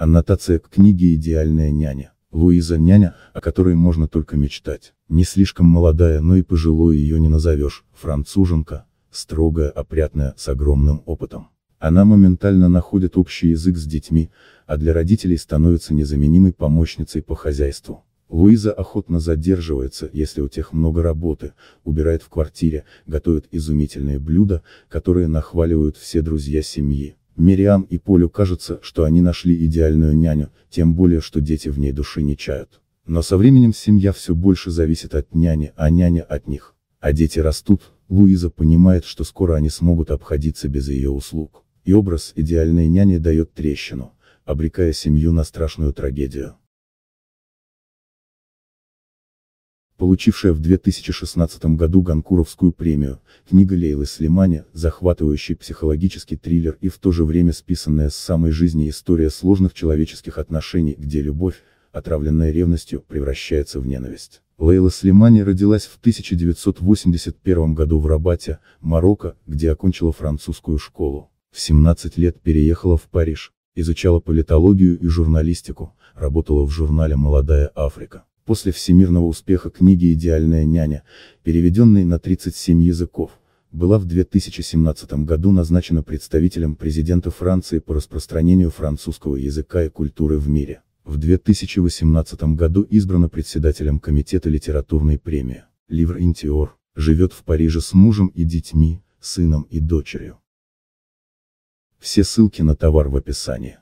Аннотация к книге «Идеальная няня». Луиза Няня, о которой можно только мечтать. Не слишком молодая, но и пожилой ее не назовешь, француженка, строгая, опрятная, с огромным опытом. Она моментально находит общий язык с детьми, а для родителей становится незаменимой помощницей по хозяйству. Луиза охотно задерживается, если у тех много работы, убирает в квартире, готовит изумительные блюда, которые нахваливают все друзья семьи. Мириам и Полю кажется, что они нашли идеальную няню, тем более, что дети в ней души не чают. Но со временем семья все больше зависит от няни, а няня от них. А дети растут, Луиза понимает, что скоро они смогут обходиться без ее услуг. И образ идеальной няни дает трещину, обрекая семью на страшную трагедию. получившая в 2016 году Ганкуровскую премию, книга Лейлы Слимани, захватывающий психологический триллер и в то же время списанная с самой жизни история сложных человеческих отношений, где любовь, отравленная ревностью, превращается в ненависть. Лейла Слимани родилась в 1981 году в Рабате, Марокко, где окончила французскую школу. В 17 лет переехала в Париж, изучала политологию и журналистику, работала в журнале «Молодая Африка». После всемирного успеха книги «Идеальная няня», переведенной на 37 языков, была в 2017 году назначена представителем президента Франции по распространению французского языка и культуры в мире. В 2018 году избрана председателем Комитета литературной премии. Ливр Интиор, живет в Париже с мужем и детьми, сыном и дочерью. Все ссылки на товар в описании.